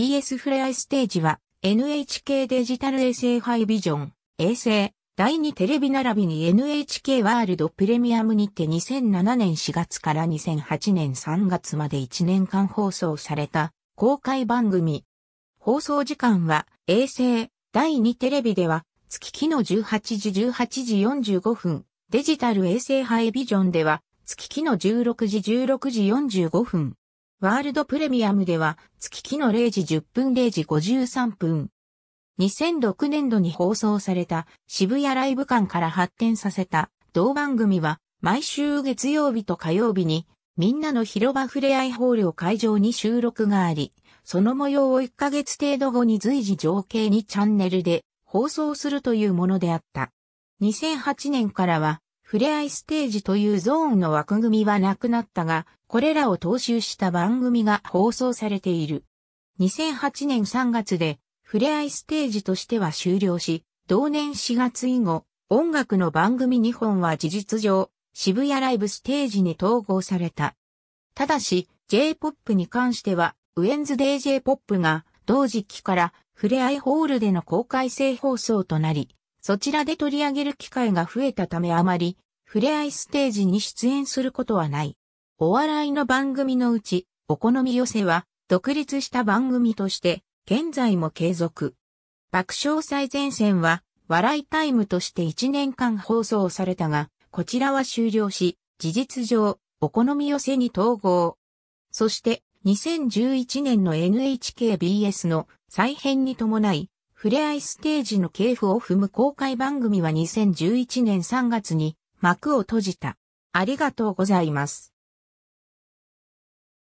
BS フレアステージは NHK デジタル衛星ハイビジョン、衛星、第2テレビ並びに NHK ワールドプレミアムにて2007年4月から2008年3月まで1年間放送された公開番組。放送時間は衛星、第2テレビでは月期の18時18時45分、デジタル衛星ハイビジョンでは月期の16時16時45分、ワールドプレミアムでは月期の0時10分0時53分。2006年度に放送された渋谷ライブ館から発展させた同番組は毎週月曜日と火曜日にみんなの広場ふれあいホールを会場に収録があり、その模様を1ヶ月程度後に随時情景にチャンネルで放送するというものであった。2008年からは、ふれあいステージというゾーンの枠組みはなくなったが、これらを踏襲した番組が放送されている。2008年3月で、ふれあいステージとしては終了し、同年4月以後、音楽の番組2本は事実上、渋谷ライブステージに統合された。ただし、J-POP に関しては、ウェンズデー J-POP が、同時期から、ふれあいホールでの公開性放送となり、そちらで取り上げる機会が増えたためあまり、ふれあいステージに出演することはない。お笑いの番組のうち、お好み寄せは、独立した番組として、現在も継続。爆笑最前線は、笑いタイムとして1年間放送されたが、こちらは終了し、事実上、お好み寄せに統合。そして、2011年の NHKBS の再編に伴い、触れ合いステージの系譜を踏む公開番組は2011年3月に幕を閉じた。ありがとうございます。